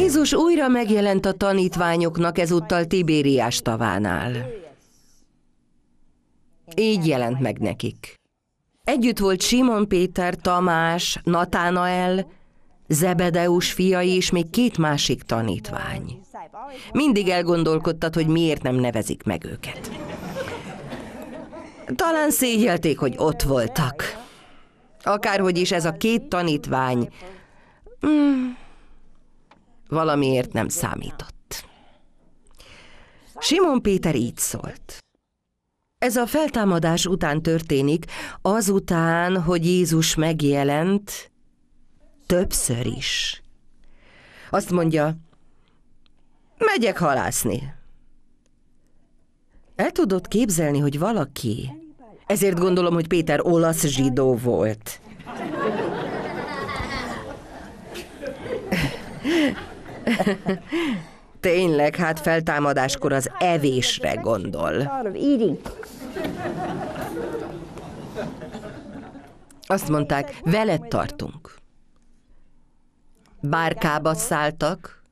Jézus újra megjelent a tanítványoknak ezúttal Tibériás tavánál. Így jelent meg nekik. Együtt volt Simon Péter, Tamás, Natánael, Zebedeus fiai és még két másik tanítvány. Mindig elgondolkodtad, hogy miért nem nevezik meg őket. Talán szégyelték, hogy ott voltak. Akárhogy is ez a két tanítvány... Mm, valamiért nem számított. Simon Péter így szólt. Ez a feltámadás után történik, azután, hogy Jézus megjelent, többször is. Azt mondja, megyek halászni. El tudod képzelni, hogy valaki, ezért gondolom, hogy Péter olasz zsidó volt. Tényleg, hát feltámadáskor az evésre gondol. Azt mondták, veled tartunk. Bárkába szálltak,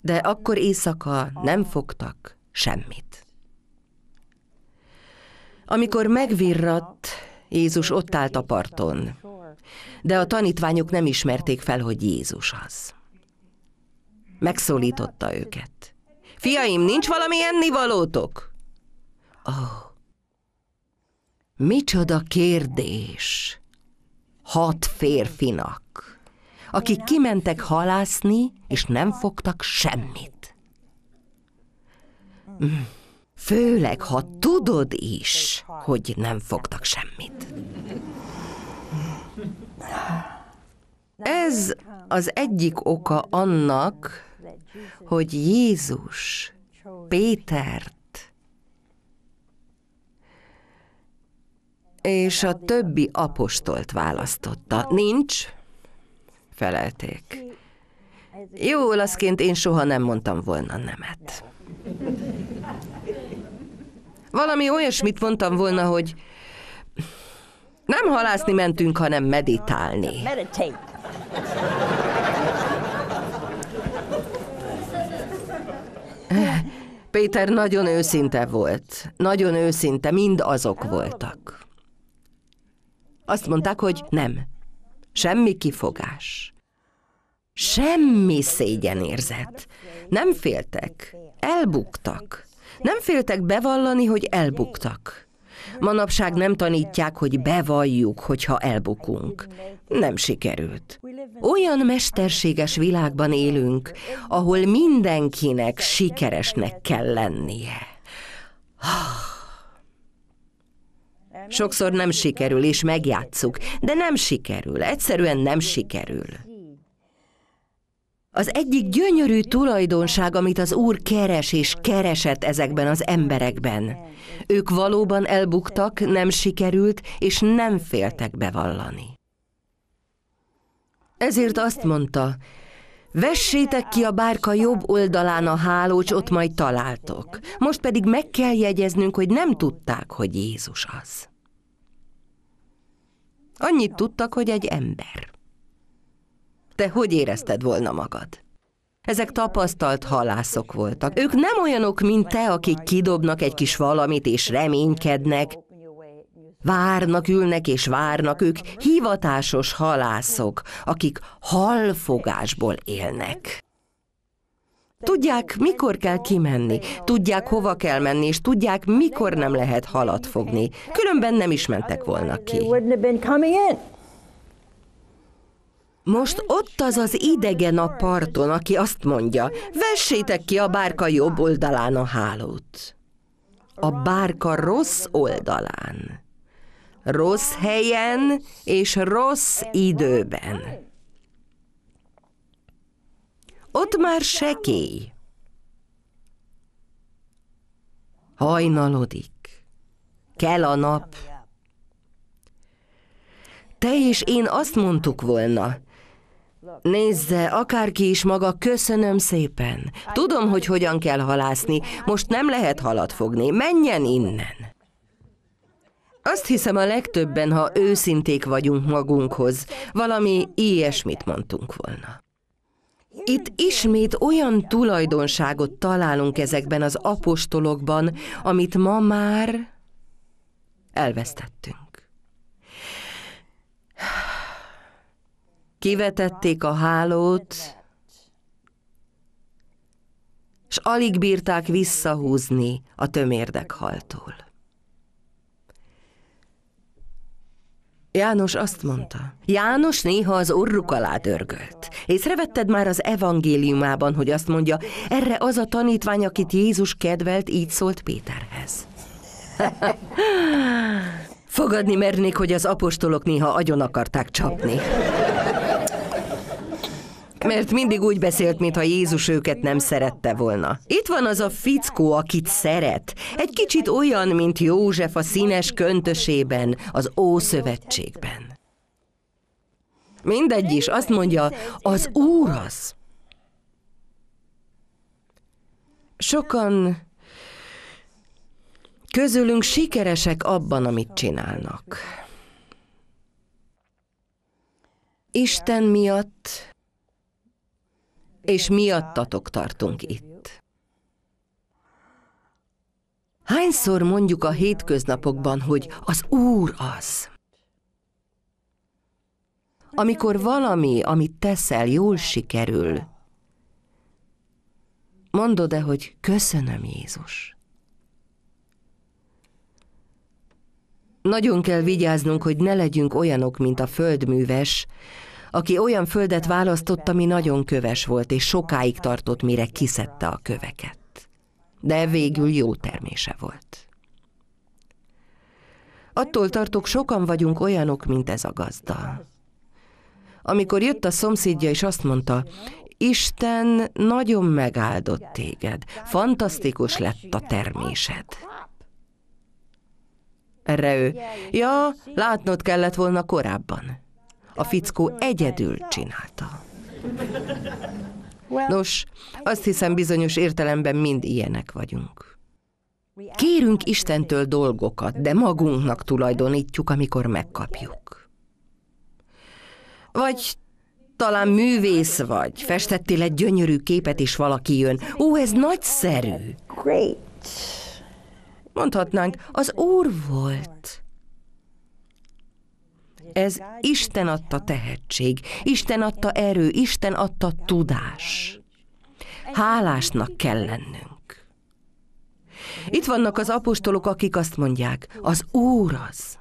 de akkor éjszaka nem fogtak semmit. Amikor megvirratt, Jézus ott állt a parton, de a tanítványok nem ismerték fel, hogy Jézus az. Megszólította őket. Fiaim, nincs valami ennivalótok? Oh. Micsoda kérdés! Hat férfinak, akik kimentek halászni, és nem fogtak semmit. Mm, főleg, ha tudod is, hogy nem fogtak semmit. Ez az egyik oka annak, hogy Jézus Pétert és a többi apostolt választotta. Nincs? Felelték. Jó olaszként én soha nem mondtam volna nemet. Valami olyasmit mondtam volna, hogy nem halászni mentünk, hanem meditálni. Péter nagyon őszinte volt. Nagyon őszinte, mind azok voltak. Azt mondták, hogy nem. Semmi kifogás. Semmi szégyenérzet. Nem féltek. Elbuktak. Nem féltek bevallani, hogy elbuktak. Manapság nem tanítják, hogy bevalljuk, hogyha elbukunk. Nem sikerült. Olyan mesterséges világban élünk, ahol mindenkinek sikeresnek kell lennie. Sokszor nem sikerül, és megjátszuk, de nem sikerül, egyszerűen nem sikerül. Az egyik gyönyörű tulajdonság, amit az Úr keres és keresett ezekben az emberekben. Ők valóban elbuktak, nem sikerült, és nem féltek bevallani. Ezért azt mondta, vessétek ki a bárka jobb oldalán a ott majd találtok. Most pedig meg kell jegyeznünk, hogy nem tudták, hogy Jézus az. Annyit tudtak, hogy egy ember te hogy érezted volna magad? Ezek tapasztalt halászok voltak. Ők nem olyanok, mint te, akik kidobnak egy kis valamit és reménykednek. Várnak, ülnek és várnak, ők hivatásos halászok, akik halfogásból élnek. Tudják, mikor kell kimenni, tudják, hova kell menni, és tudják, mikor nem lehet halat fogni. Különben nem is mentek volna ki. Most ott az az idegen a parton, aki azt mondja, vessétek ki a bárka jobb oldalán a hálót. A bárka rossz oldalán, rossz helyen és rossz időben. Ott már sekély. Hajnalodik. Kell a nap. Te és én azt mondtuk volna, Nézze, akárki is maga, köszönöm szépen. Tudom, hogy hogyan kell halászni. Most nem lehet halat fogni. Menjen innen! Azt hiszem a legtöbben, ha őszinték vagyunk magunkhoz, valami ilyesmit mondtunk volna. Itt ismét olyan tulajdonságot találunk ezekben az apostolokban, amit ma már elvesztettünk. Kivetették a hálót, s alig bírták visszahúzni a tömérdek haltól. János azt mondta. János néha az orruk alá dörgölt. Észrevetted már az evangéliumában, hogy azt mondja, erre az a tanítvány, akit Jézus kedvelt, így szólt Péterhez. Fogadni mernék, hogy az apostolok néha agyon akarták csapni mert mindig úgy beszélt, mintha Jézus őket nem szerette volna. Itt van az a fickó, akit szeret. Egy kicsit olyan, mint József a színes köntösében, az Ószövetségben. Mindegy is, azt mondja, az Úr az. Sokan közülünk sikeresek abban, amit csinálnak. Isten miatt és miattatok tartunk itt. Hányszor mondjuk a hétköznapokban, hogy az Úr az? Amikor valami, amit teszel, jól sikerül, mondod-e, hogy köszönöm Jézus? Nagyon kell vigyáznunk, hogy ne legyünk olyanok, mint a földműves, aki olyan földet választott, ami nagyon köves volt, és sokáig tartott, mire kiszedte a köveket. De végül jó termése volt. Attól tartok, sokan vagyunk olyanok, mint ez a gazda. Amikor jött a szomszédja, és azt mondta, Isten nagyon megáldott téged, fantasztikus lett a termésed. Erre ő, ja, látnod kellett volna korábban a fickó egyedül csinálta. Nos, azt hiszem bizonyos értelemben mind ilyenek vagyunk. Kérünk Istentől dolgokat, de magunknak tulajdonítjuk, amikor megkapjuk. Vagy talán művész vagy, festettél egy gyönyörű képet, és valaki jön. Ó, ez nagyszerű! Mondhatnánk, az úr volt. Ez Isten adta tehetség, Isten adta erő, Isten adta tudás. Hálásnak kell lennünk. Itt vannak az apostolok, akik azt mondják, az Úr az,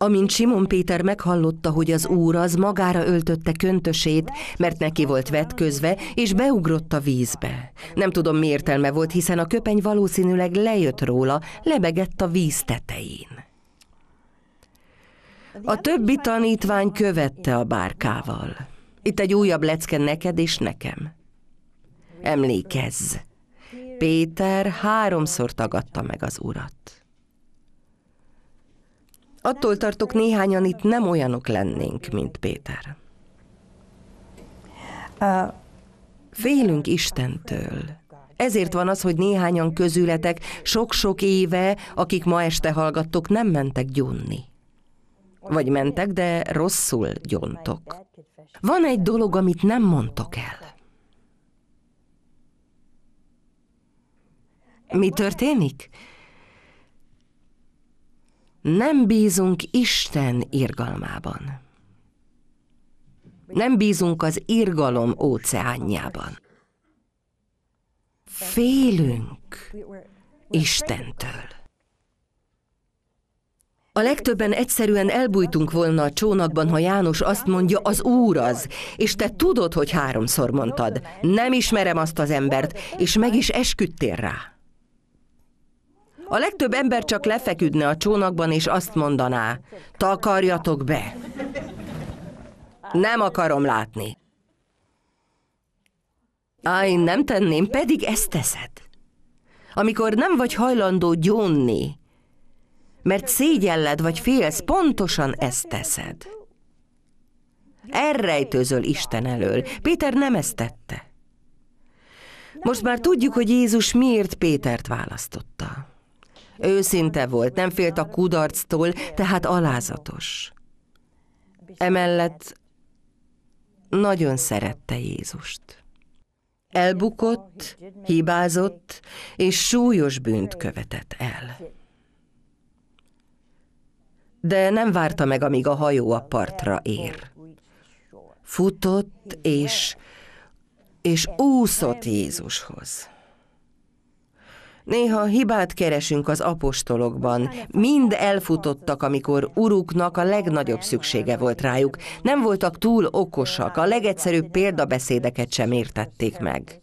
Amint Simon Péter meghallotta, hogy az úr az magára öltötte köntösét, mert neki volt vetközve, és beugrott a vízbe. Nem tudom, mi értelme volt, hiszen a köpeny valószínűleg lejött róla, lebegett a víz tetején. A többi tanítvány követte a bárkával. Itt egy újabb lecke neked és nekem. Emlékezz! Péter háromszor tagadta meg az urat. Attól tartok, néhányan itt nem olyanok lennénk, mint Péter. Félünk Istentől. Ezért van az, hogy néhányan közületek sok-sok éve, akik ma este hallgattok, nem mentek gyónni. Vagy mentek, de rosszul gyontok. Van egy dolog, amit nem mondtok el. Mi történik? Nem bízunk Isten irgalmában. Nem bízunk az irgalom óceánjában. Félünk Istentől. A legtöbben egyszerűen elbújtunk volna a csónakban, ha János azt mondja, az Úr az, és te tudod, hogy háromszor mondtad. Nem ismerem azt az embert, és meg is esküdtél rá. A legtöbb ember csak lefeküdne a csónakban, és azt mondaná, takarjatok be. Nem akarom látni. Á, én nem tenném, pedig ezt teszed. Amikor nem vagy hajlandó gyónni, mert szégyelled vagy félsz, pontosan ezt teszed. Elrejtőzöl Isten elől. Péter nem ezt tette. Most már tudjuk, hogy Jézus miért Pétert választotta. Őszinte volt, nem félt a kudarctól, tehát alázatos. Emellett nagyon szerette Jézust. Elbukott, hibázott, és súlyos bűnt követett el. De nem várta meg, amíg a hajó a partra ér. Futott és, és úszott Jézushoz. Néha hibát keresünk az apostolokban. Mind elfutottak, amikor uruknak a legnagyobb szüksége volt rájuk. Nem voltak túl okosak, a legegyszerűbb példabeszédeket sem értették meg.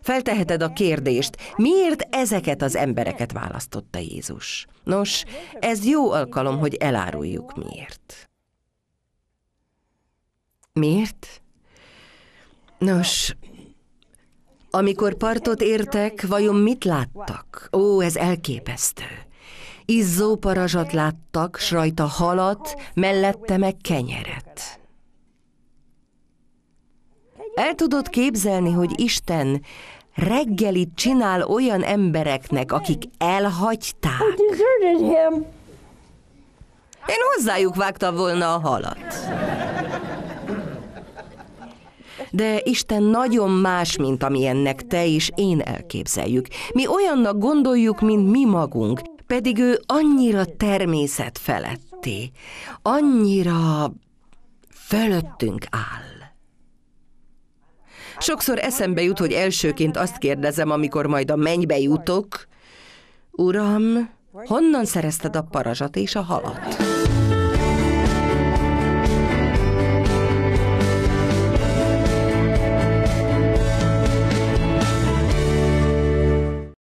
Felteheted a kérdést, miért ezeket az embereket választotta Jézus? Nos, ez jó alkalom, hogy eláruljuk miért. Miért? Nos, amikor partot értek, vajon mit láttak? Ó, ez elképesztő. Izzó parazsat láttak, s rajta halat, mellette meg kenyeret. El tudod képzelni, hogy Isten reggelit csinál olyan embereknek, akik elhagyták. Én hozzájuk vágtam volna a halat de Isten nagyon más, mint amilyennek te és én elképzeljük. Mi olyannak gondoljuk, mint mi magunk, pedig ő annyira természet feletti, annyira fölöttünk áll. Sokszor eszembe jut, hogy elsőként azt kérdezem, amikor majd a mennybe jutok, Uram, honnan szerezted a parazsat és a halat?